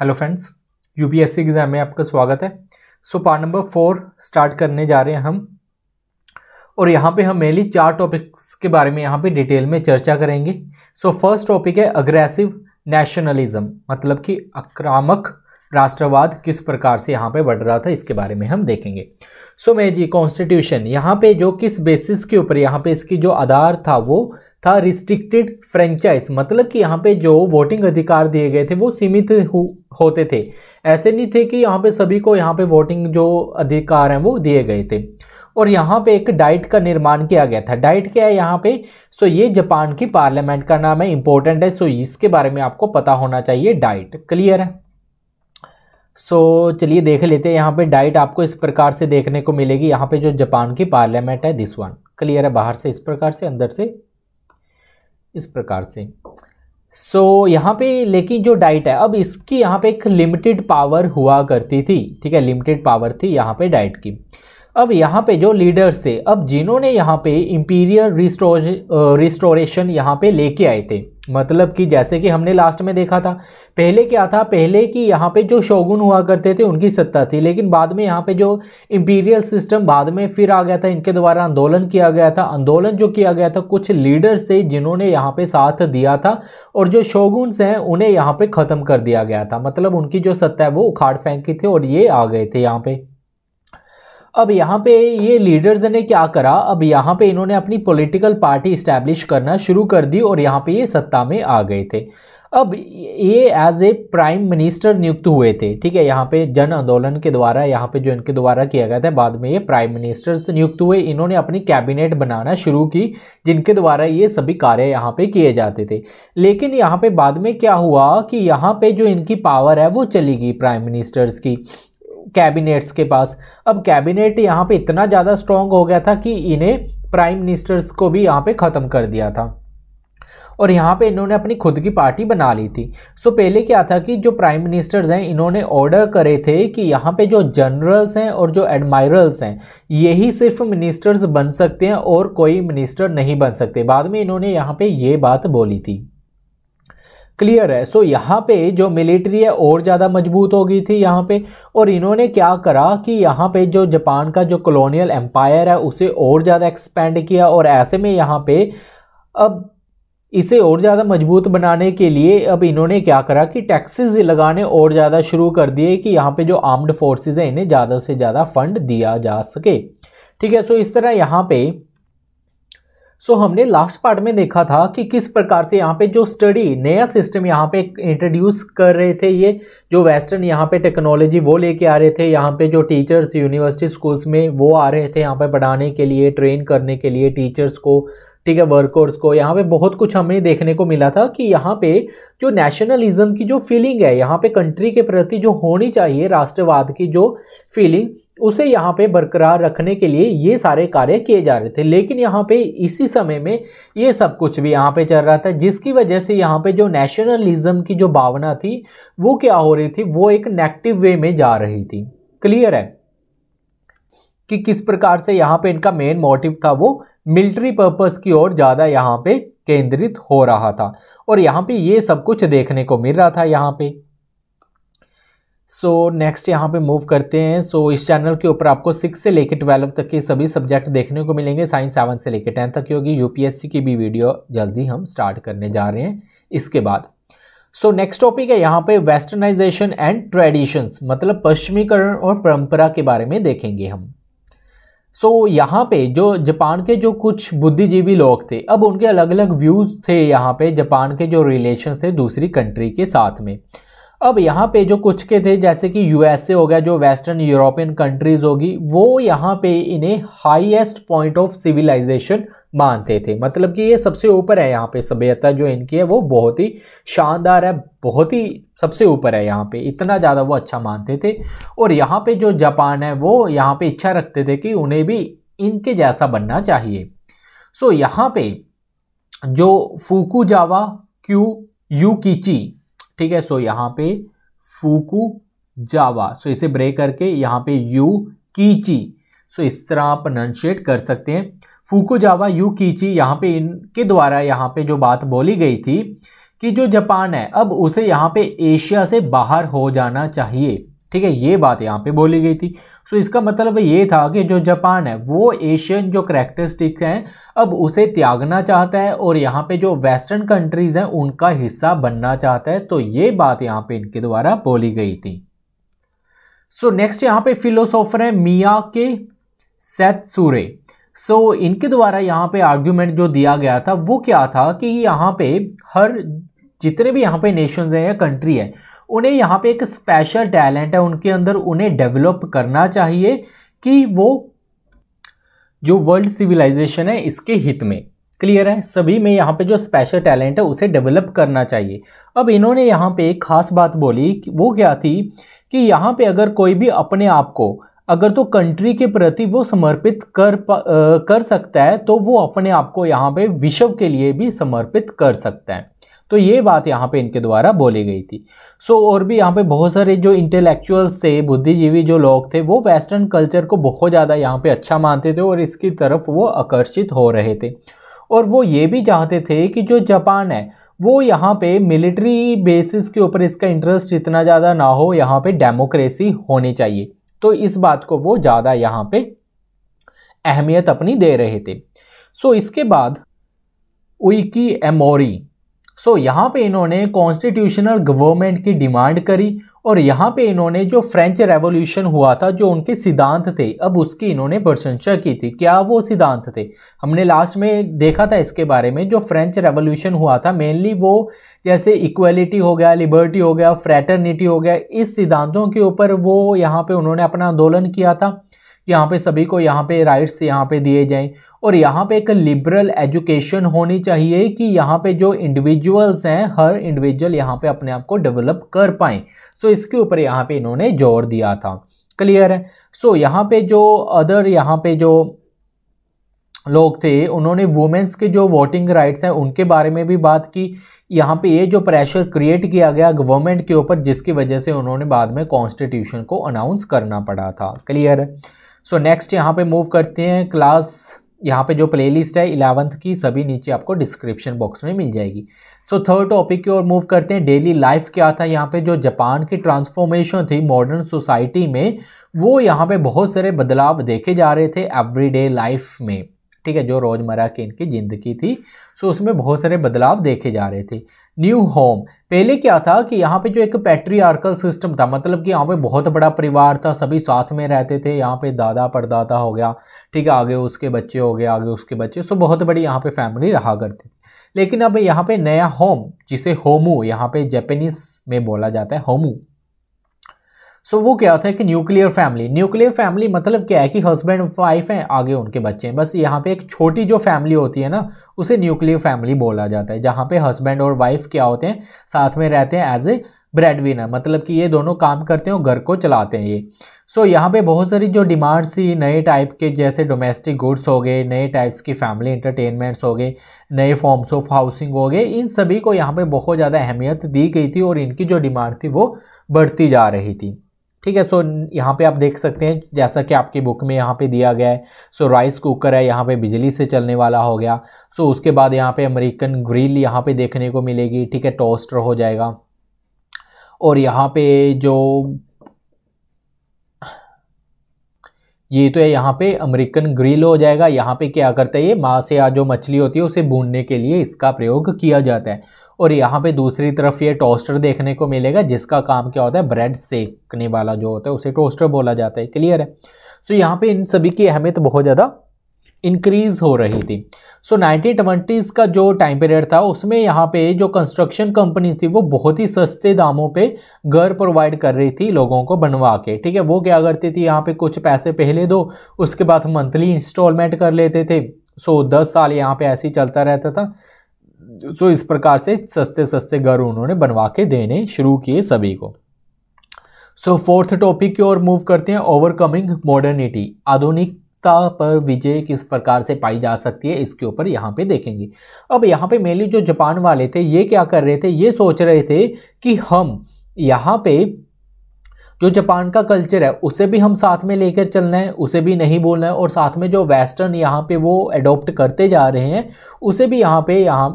hello friends UPSC exam में आपका स्वागत है so part number four start करने जा रहे हैं हम और यहाँ पे हम मेनली चार टॉपिक्स के बारे में यहाँ पे डिटेल में चर्चा करेंगे सो फर्स्ट टॉपिक है अग्रेसिव नेशनलिज्म मतलब कि आक्रामक राष्ट्रवाद किस प्रकार से यहाँ पे बढ़ रहा था इसके बारे में हम देखेंगे सो so, मैं जी कॉन्स्टिट्यूशन यहाँ पे जो किस बेसिस के ऊपर यहाँ पे इसकी जो आधार था वो था रिस्ट्रिक्टेड फ्रेंचाइज मतलब कि यहाँ पे जो वोटिंग अधिकार दिए गए थे वो सीमित होते थे ऐसे नहीं थे कि यहाँ पे सभी को यहाँ पे वोटिंग जो अधिकार हैं वो दिए गए थे और यहाँ पे एक डाइट का निर्माण किया गया था डाइट क्या है यहाँ पे सो ये जापान की पार्लियामेंट का नाम है इंपॉर्टेंट है सो इसके बारे में आपको पता होना चाहिए डाइट क्लियर है सो so, चलिए देख लेते हैं यहाँ पे डाइट आपको इस प्रकार से देखने को मिलेगी यहाँ पे जो जापान की पार्लियामेंट है दिस वन क्लियर है बाहर से इस प्रकार से अंदर से इस प्रकार से सो so, यहाँ पे लेकिन जो डाइट है अब इसकी यहाँ पे एक लिमिटेड पावर हुआ करती थी ठीक है लिमिटेड पावर थी यहाँ पे डाइट की अब यहाँ पे जो लीडर्स थे अब जिन्होंने यहाँ पे इम्पीरियल रिस्टोर रिस्टोरेशन यहाँ पे लेके आए थे मतलब कि जैसे कि हमने लास्ट में देखा था पहले क्या था पहले कि यहाँ पे जो शोगुन हुआ करते थे उनकी सत्ता थी लेकिन बाद में यहाँ पे जो इम्पीरियल सिस्टम बाद में फिर आ गया था इनके द्वारा आंदोलन किया गया था आंदोलन जो किया गया था कुछ लीडर्स थे जिन्होंने यहाँ पे साथ दिया था और जो शोगुन्स हैं उन्हें यहाँ पर ख़त्म कर दिया गया था मतलब उनकी जो सत्ता है वो उखाड़ फेंकी थी और ये आ गए थे यहाँ पे अब यहाँ पे ये लीडर्स ने क्या करा अब यहाँ पे इन्होंने अपनी पॉलिटिकल पार्टी इस्टेब्लिश करना शुरू कर दी और यहाँ पे ये सत्ता में आ गए थे अब ये एज ए प्राइम मिनिस्टर नियुक्त हुए थे ठीक है यहाँ पे जन आंदोलन के द्वारा यहाँ पे जो इनके द्वारा किया गया था बाद में ये प्राइम मिनिस्टर्स नियुक्त हुए इन्होंने अपनी कैबिनेट बनाना शुरू की जिनके द्वारा ये सभी कार्य यहाँ पे किए जाते थे लेकिन यहाँ पे बाद में क्या हुआ कि यहाँ पे जो इनकी पावर है वो चली गई प्राइम मिनिस्टर्स की कैबिनेट्स के पास अब कैबिनेट यहाँ पे इतना ज़्यादा स्ट्रॉन्ग हो गया था कि इन्हें प्राइम मिनिस्टर्स को भी यहाँ पे ख़त्म कर दिया था और यहाँ पे इन्होंने अपनी खुद की पार्टी बना ली थी सो पहले क्या था कि जो प्राइम मिनिस्टर्स हैं इन्होंने ऑर्डर करे थे कि यहाँ पे जो जनरल्स हैं और जो एडमायरल्स हैं यही सिर्फ मिनिस्टर्स बन सकते हैं और कोई मिनिस्टर नहीं बन सकते बाद में इन्होंने यहाँ पे ये बात बोली थी क्लियर है सो so, यहाँ पे जो मिलिट्री है और ज़्यादा मजबूत हो गई थी यहाँ पे और इन्होंने क्या करा कि यहाँ पे जो जापान का जो कॉलोनियल एम्पायर है उसे और ज़्यादा एक्सपेंड किया और ऐसे में यहाँ पे अब इसे और ज़्यादा मजबूत बनाने के लिए अब इन्होंने क्या करा कि टैक्सेस लगाने और ज़्यादा शुरू कर दिए कि यहाँ पे जो आर्म्ड फोर्सेज हैं इन्हें ज़्यादा से ज़्यादा फंड दिया जा सके ठीक है सो इस तरह यहाँ पे सो so, हमने लास्ट पार्ट में देखा था कि किस प्रकार से यहाँ पे जो स्टडी नया सिस्टम यहाँ पे इंट्रोड्यूस कर रहे थे ये जो वेस्टर्न यहाँ पे टेक्नोलॉजी वो लेके आ रहे थे यहाँ पे जो टीचर्स यूनिवर्सिटी स्कूल्स में वो आ रहे थे यहाँ पे पढ़ाने के लिए ट्रेन करने के लिए टीचर्स को ठीक है वर्कर्स को यहाँ पे बहुत कुछ हमें देखने को मिला था कि यहाँ पे जो नेशनलिज्म की जो फीलिंग है यहाँ पे कंट्री के प्रति जो होनी चाहिए राष्ट्रवाद की जो फीलिंग उसे यहाँ पे बरकरार रखने के लिए ये सारे कार्य किए जा रहे थे लेकिन यहाँ पे इसी समय में ये सब कुछ भी यहाँ पे चल रहा था जिसकी वजह से यहाँ पे जो नेशनलिज्म की जो भावना थी वो क्या हो रही थी वो एक नेगेटिव वे में जा रही थी क्लियर है कि किस प्रकार से यहाँ पे इनका मेन मोटिव था वो मिलिट्री पर्पस की ओर ज़्यादा यहाँ पे केंद्रित हो रहा था और यहाँ पे ये सब कुछ देखने को मिल रहा था यहाँ पे सो नेक्स्ट यहाँ पे मूव करते हैं सो so, इस चैनल के ऊपर आपको सिक्स से लेकर ट्वेल्व तक के सभी सब्जेक्ट देखने को मिलेंगे साइंस सेवन से लेकर टेंथ तक की होगी यूपीएससी की भी वीडियो जल्दी हम स्टार्ट करने जा रहे हैं इसके बाद सो नेक्स्ट टॉपिक है यहाँ पे वेस्टर्नाइजेशन एंड ट्रेडिशंस मतलब पश्चिमीकरण और परंपरा के बारे में देखेंगे हम सो so, यहाँ पे जो जापान के जो कुछ बुद्धिजीवी लोग थे अब उनके अलग अलग व्यूज़ थे यहाँ पे जापान के जो रिलेशन थे दूसरी कंट्री के साथ में अब यहाँ पे जो कुछ के थे जैसे कि यूएसए हो गया जो वेस्टर्न यूरोपियन कंट्रीज होगी वो यहाँ पे इन्हें हाईएस्ट पॉइंट ऑफ सिविलाइजेशन मानते थे मतलब कि ये सबसे ऊपर है यहाँ पे सभ्यता जो इनकी है वो बहुत ही शानदार है बहुत ही सबसे ऊपर है यहाँ पे इतना ज़्यादा वो अच्छा मानते थे और यहाँ पे जो जापान है वो यहाँ पे इच्छा रखते थे कि उन्हें भी इनके जैसा बनना चाहिए सो यहाँ पे जो फूकू जावा क्यू कीची ठीक है सो यहाँ पे फूकू जावा सो इसे ब्रेक करके यहाँ पे यू कीची सो इस तरह आप प्रनंशिएट कर सकते हैं फूकू जावा यू कीची यहाँ पे इनके द्वारा यहाँ पे जो बात बोली गई थी कि जो जापान है अब उसे यहाँ पे एशिया से बाहर हो जाना चाहिए ठीक है ये बात यहाँ पे बोली गई थी सो इसका मतलब ये था कि जो जापान है वो एशियन जो करेक्टरिस्टिक्स हैं अब उसे त्यागना चाहता है और यहाँ पे जो वेस्टर्न कंट्रीज हैं उनका हिस्सा बनना चाहता है तो ये बात यहाँ पे इनके द्वारा बोली गई थी सो नेक्स्ट यहाँ पे फिलोसोफर है मिया के सूरे सो so, इनके द्वारा यहाँ पे आर्ग्यूमेंट जो दिया गया था वो क्या था कि यहाँ पे हर जितने भी यहाँ पे नेशंस हैं या कंट्री है उन्हें यहाँ पे एक स्पेशल टैलेंट है उनके अंदर उन्हें डेवलप करना चाहिए कि वो जो वर्ल्ड सिविलाइजेशन है इसके हित में क्लियर है सभी में यहाँ पे जो स्पेशल टैलेंट है उसे डेवलप करना चाहिए अब इन्होंने यहाँ पे एक खास बात बोली वो क्या थी कि यहाँ पे अगर कोई भी अपने आप को अगर तो कंट्री के प्रति वो समर्पित कर आ, कर सकता है तो वो अपने आप को यहाँ पे विश्व के लिए भी समर्पित कर सकता है तो ये बात यहाँ पे इनके द्वारा बोली गई थी सो so, और भी यहाँ पे बहुत सारे जो इंटेलेक्चुअल्स थे बुद्धिजीवी जो लोग थे वो वेस्टर्न कल्चर को बहुत ज़्यादा यहाँ पे अच्छा मानते थे और इसकी तरफ वो आकर्षित हो रहे थे और वो ये भी चाहते थे कि जो जापान है वो यहाँ पे मिलिट्री बेसिस के ऊपर इसका इंटरेस्ट इतना ज़्यादा ना हो यहाँ पे डेमोक्रेसी होनी चाहिए तो इस बात को वो ज़्यादा यहाँ पे अहमियत अपनी दे रहे थे सो so, इसके बाद उइकी एमोरी सो so, यहाँ पे इन्होंने कॉन्स्टिट्यूशनल गवर्नमेंट की डिमांड करी और यहाँ पे इन्होंने जो फ्रेंच रेवोल्यूशन हुआ था जो उनके सिद्धांत थे अब उसकी इन्होंने प्रशंसा की थी क्या वो सिद्धांत थे हमने लास्ट में देखा था इसके बारे में जो फ्रेंच रेवोल्यूशन हुआ था मेनली वो जैसे इक्वलिटी हो गया लिबर्टी हो गया फ्रैटर्निटी हो गया इस सिद्धांतों के ऊपर वो यहाँ पर उन्होंने अपना आंदोलन किया था यहाँ पे सभी को यहाँ पे राइट्स यहाँ पे दिए जाएं और यहाँ पे एक लिबरल एजुकेशन होनी चाहिए कि यहाँ पे जो इंडिविजुअल्स हैं हर इंडिविजुअल यहाँ पे अपने आप को डेवलप कर पाए सो so, इसके ऊपर यहाँ पे इन्होंने जोर दिया था क्लियर है सो so, यहाँ पे जो अदर यहाँ पे जो लोग थे उन्होंने वुमेंस के जो वोटिंग राइट्स हैं उनके बारे में भी बात की यहाँ पे ये जो प्रेशर क्रिएट किया गया गवर्नमेंट के ऊपर जिसकी वजह से उन्होंने बाद में कॉन्स्टिट्यूशन को अनाउंस करना पड़ा था क्लियर है सो नेक्स्ट यहाँ पे मूव करते हैं क्लास यहाँ पे जो प्लेलिस्ट है इलेवंथ की सभी नीचे आपको डिस्क्रिप्शन बॉक्स में मिल जाएगी सो थर्ड टॉपिक की ओर मूव करते हैं डेली लाइफ क्या था यहाँ पे जो जापान की ट्रांसफॉर्मेशन थी मॉडर्न सोसाइटी में वो यहाँ पे बहुत सारे बदलाव देखे जा रहे थे एवरीडे लाइफ में ठीक है जो रोज़मर्रा की इनकी ज़िंदगी थी सो उसमें बहुत सारे बदलाव देखे जा रहे थे न्यू होम पहले क्या था कि यहाँ पे जो एक पैट्रियार्कल सिस्टम था मतलब कि यहाँ पे बहुत बड़ा परिवार था सभी साथ में रहते थे यहाँ पे दादा परदादा हो गया ठीक है आगे उसके बच्चे हो गए आगे उसके बच्चे सो बहुत बड़ी यहाँ पे फैमिली रहा करती थी लेकिन अब यहाँ पे नया होम जिसे होमू यहाँ पे जैपनीस में बोला जाता है होमू सो so, वो क्या होता है कि न्यूक्लियर फैमिली न्यूक्लियर फैमिली मतलब क्या है कि हस्बैंड वाइफ हैं आगे उनके बच्चे हैं बस यहाँ पे एक छोटी जो फैमिली होती है ना उसे न्यूक्लियर फैमिली बोला जाता है जहाँ पे हस्बैंड और वाइफ क्या होते हैं साथ में रहते हैं एज ए ब्रेड विनर मतलब कि ये दोनों काम करते हैं और घर को चलाते हैं ये सो so, यहाँ पे बहुत सारी जो डिमांड्स थी नए टाइप के जैसे डोमेस्टिक गुड्स हो गए नए टाइप्स की फैमिली इंटरटेनमेंट्स हो गए नए फॉर्म्स ऑफ हाउसिंग हो गए इन सभी को यहाँ पे बहुत ज़्यादा अहमियत दी गई थी और इनकी जो डिमांड थी वो बढ़ती जा रही थी ठीक है सो यहाँ पे आप देख सकते हैं जैसा कि आपकी बुक में यहाँ पे दिया गया है सो राइस कुकर है यहाँ पे बिजली से चलने वाला हो गया सो उसके बाद यहाँ पे अमेरिकन ग्रिल यहाँ पे देखने को मिलेगी ठीक है टोस्टर हो जाएगा और यहाँ पे जो ये तो है यहाँ पे अमेरिकन ग्रिल हो जाएगा यहाँ पे क्या करता है ये माँ से आज जो मछली होती है उसे भूनने के लिए इसका प्रयोग किया जाता है और यहाँ पे दूसरी तरफ ये टोस्टर देखने को मिलेगा जिसका काम क्या होता है ब्रेड सेकने वाला जो होता है उसे टोस्टर बोला जाता है क्लियर है सो so, यहाँ पे इन सभी की अहमियत बहुत ज़्यादा इंक्रीज हो रही थी सो नाइनटीन ट्वेंटीज़ का जो टाइम पीरियड था उसमें यहाँ पे जो कंस्ट्रक्शन कंपनीज थी वो बहुत ही सस्ते दामों पे घर प्रोवाइड कर रही थी लोगों को बनवा के ठीक है वो क्या करती थी यहाँ पे कुछ पैसे पहले दो उसके बाद मंथली इंस्टॉलमेंट कर लेते थे सो so, दस साल यहाँ पे ऐसे ही चलता रहता था तो इस प्रकार से सस्ते सस्ते घर उन्होंने बनवा के देने शुरू किए सभी को सो फोर्थ टॉपिक की ओर मूव करते हैं ओवरकमिंग मॉडर्निटी आधुनिकता पर विजय किस प्रकार से पाई जा सकती है इसके ऊपर यहाँ पे देखेंगे अब यहाँ पे मेनली जो जापान वाले थे ये क्या कर रहे थे ये सोच रहे थे कि हम यहाँ पे जो जापान का कल्चर है उसे भी हम साथ में लेकर चलना है उसे भी नहीं बोलना है और साथ में जो वेस्टर्न यहाँ पे वो एडोप्ट करते जा रहे हैं उसे भी यहाँ पे यहाँ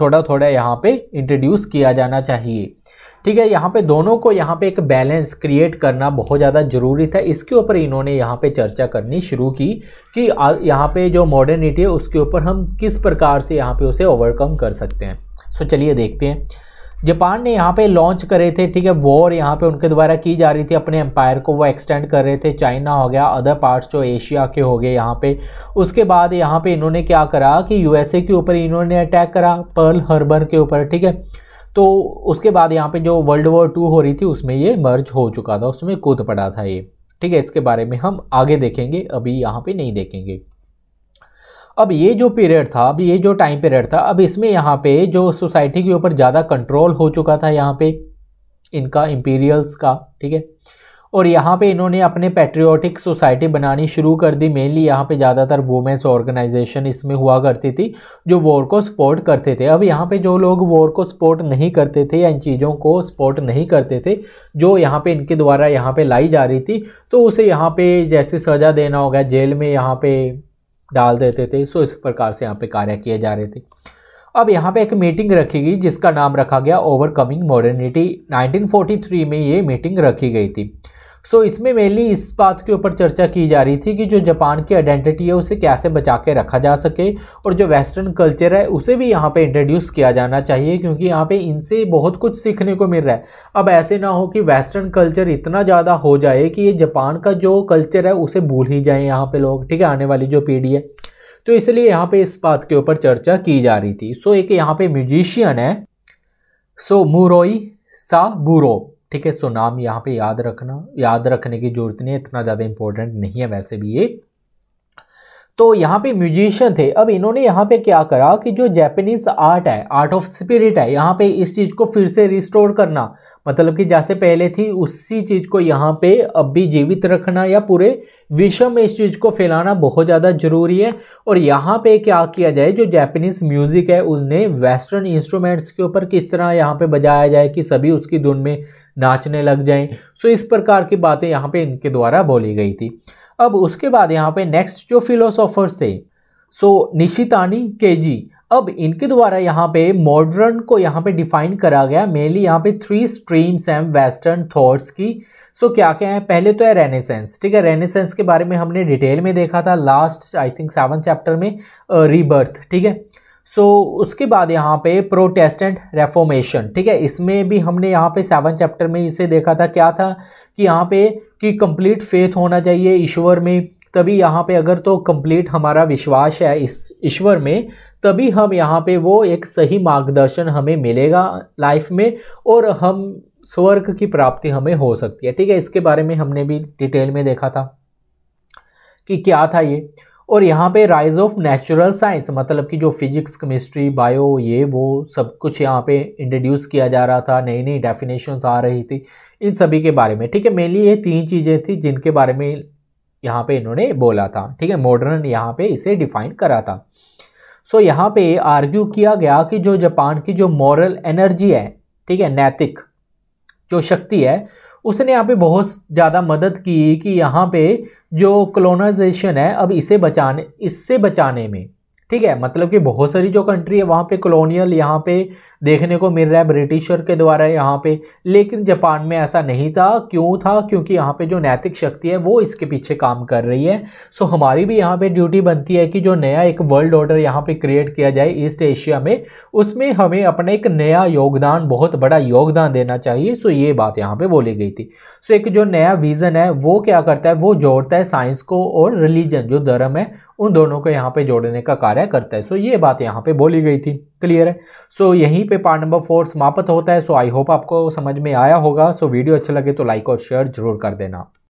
थोड़ा थोड़ा यहाँ पे इंट्रोड्यूस किया जाना चाहिए ठीक है यहाँ पे दोनों को यहाँ पे एक बैलेंस क्रिएट करना बहुत ज़्यादा ज़रूरी था इसके ऊपर इन्होंने यहाँ पे चर्चा करनी शुरू की कि यहाँ पे जो मॉडर्निटी है उसके ऊपर हम किस प्रकार से यहाँ पे उसे ओवरकम कर सकते हैं सो चलिए देखते हैं जापान ने यहाँ पे लॉन्च करे थे ठीक है वॉर यहाँ पे उनके द्वारा की जा रही थी अपने एम्पायर को वो एक्सटेंड कर रहे थे चाइना हो गया अदर पार्ट्स जो एशिया के हो गए यहाँ पे उसके बाद यहाँ पे इन्होंने क्या करा कि यूएसए के ऊपर इन्होंने अटैक करा पर्ल हर्बर के ऊपर ठीक है तो उसके बाद यहाँ पे जो वर्ल्ड वॉर टू हो रही थी उसमें ये मर्ज हो चुका था उसमें कूद पड़ा था ये ठीक है इसके बारे में हम आगे देखेंगे अभी यहाँ पे नहीं देखेंगे अब ये जो पीरियड था अब ये जो टाइम पीरियड था अब इसमें यहाँ पे जो सोसाइटी के ऊपर ज़्यादा कंट्रोल हो चुका था यहाँ पे इनका इम्पीरियल्स का ठीक है और यहाँ पे इन्होंने अपने पेट्रियोटिक सोसाइटी बनानी शुरू कर दी मेनली यहाँ पे ज़्यादातर वुमेंस ऑर्गेनाइजेशन इसमें हुआ करती थी जो वॉर को सपोर्ट करते थे अब यहाँ पे जो लोग वॉर को सपोर्ट नहीं करते थे या इन चीज़ों को सपोर्ट नहीं करते थे जो यहाँ पे इनके द्वारा यहाँ पे लाई जा रही थी तो उसे यहाँ पे जैसे सज़ा देना होगा जेल में यहाँ पे डाल देते थे सो इस प्रकार से यहाँ पे कार्य किए जा रहे थे अब यहाँ पे एक मीटिंग रखी गई जिसका नाम रखा गया ओवरकमिंग मॉडर्निटी 1943 में ये मीटिंग रखी गई थी सो so, इसमें मेनली इस बात के ऊपर चर्चा की जा रही थी कि जो जापान की आइडेंटिटी है उसे कैसे बचा के रखा जा सके और जो वेस्टर्न कल्चर है उसे भी यहाँ पे इंट्रोड्यूस किया जाना चाहिए क्योंकि यहाँ पे इनसे बहुत कुछ सीखने को मिल रहा है अब ऐसे ना हो कि वेस्टर्न कल्चर इतना ज़्यादा हो जाए कि ये जापान का जो कल्चर है उसे भूल ही जाए यहाँ पर लोग ठीक है आने वाली जो पीढ़ी है तो इसलिए यहाँ पर इस बात के ऊपर चर्चा की जा रही थी सो so, एक यहाँ पर म्यूजिशियन है सो मुरोई सा बुरो ठीक है सो नाम यहाँ पे याद रखना याद रखने की ज़रूरत नहीं है इतना ज़्यादा इंपॉर्टेंट नहीं है वैसे भी ये तो यहाँ पे म्यूजिशियन थे अब इन्होंने यहाँ पे क्या करा कि जो जैपनीज आर्ट है आर्ट ऑफ स्पिरिट है यहाँ पे इस चीज़ को फिर से रिस्टोर करना मतलब कि जैसे पहले थी उसी चीज़ को यहाँ पे अब भी जीवित रखना या पूरे विश्व में इस चीज़ को फैलाना बहुत ज़्यादा ज़रूरी है और यहाँ पे क्या किया जाए जो जैपनीज़ म्यूज़िक है उसने वेस्टर्न इंस्ट्रूमेंट्स के ऊपर किस तरह यहाँ पर बजाया जाए कि सभी उसकी धुन में नाचने लग जाए सो इस प्रकार की बातें यहाँ पर इनके द्वारा बोली गई थी अब उसके बाद यहाँ पे नेक्स्ट जो फिलोसोफर्स थे सो निशितानी के जी अब इनके द्वारा यहाँ पे मॉडर्न को यहाँ पे डिफाइन करा गया मेनली यहाँ पे थ्री स्ट्रीम्स हैं वेस्टर्न थॉट्स की सो so, क्या क्या है पहले तो है रेनेसेंस ठीक है रेनेसेंस के बारे में हमने डिटेल में देखा था last I think seven chapter में रीबर्थ ठीक है सो so, उसके बाद यहाँ पे प्रोटेस्टेंट रेफॉर्मेशन ठीक है इसमें भी हमने यहाँ पे सेवन चैप्टर में इसे देखा था क्या था कि यहाँ पे कि कंप्लीट फेथ होना चाहिए ईश्वर में तभी यहाँ पे अगर तो कंप्लीट हमारा विश्वास है इस ईश्वर में तभी हम यहाँ पे वो एक सही मार्गदर्शन हमें मिलेगा लाइफ में और हम स्वर्ग की प्राप्ति हमें हो सकती है ठीक है इसके बारे में हमने भी डिटेल में देखा था कि क्या था ये और यहाँ पे राइज ऑफ नेचुरल साइंस मतलब कि जो फिजिक्स केमिस्ट्री बायो ये वो सब कुछ यहाँ पे इंट्रोड्यूस किया जा रहा था नई नई डेफिनेशंस आ रही थी इन सभी के बारे में ठीक है मेनली ये तीन चीज़ें थी जिनके बारे में यहाँ पे इन्होंने बोला था ठीक है मॉडर्न यहाँ पे इसे डिफाइन करा था सो so, यहाँ पे आर्ग्यू किया गया कि जो जापान की जो मॉरल एनर्जी है ठीक है नैतिक जो शक्ति है उसने यहाँ पे बहुत ज़्यादा मदद की कि यहाँ पे जो क्लोनाइजेशन है अब इसे बचाने इससे बचाने में ठीक है मतलब कि बहुत सारी जो कंट्री है वहाँ पे कॉलोनियल यहाँ पे देखने को मिल रहा है ब्रिटिशर के द्वारा यहाँ पे लेकिन जापान में ऐसा नहीं था क्यों था क्योंकि यहाँ पे जो नैतिक शक्ति है वो इसके पीछे काम कर रही है सो हमारी भी यहाँ पे ड्यूटी बनती है कि जो नया एक वर्ल्ड ऑर्डर यहाँ पे क्रिएट किया जाए ईस्ट एशिया में उसमें हमें अपना एक नया योगदान बहुत बड़ा योगदान देना चाहिए सो ये बात यहाँ पर बोली गई थी सो एक जो नया विज़न है वो क्या करता है वो जोड़ता है साइंस को और रिलीजन जो धर्म है उन दोनों को यहाँ पे जोड़ने का कार्य करता है सो ये बात यहाँ पे बोली गई थी क्लियर है सो यहीं पे पार्ट नंबर फोर समाप्त होता है सो आई होप आपको समझ में आया होगा सो वीडियो अच्छा लगे तो लाइक और शेयर जरूर कर देना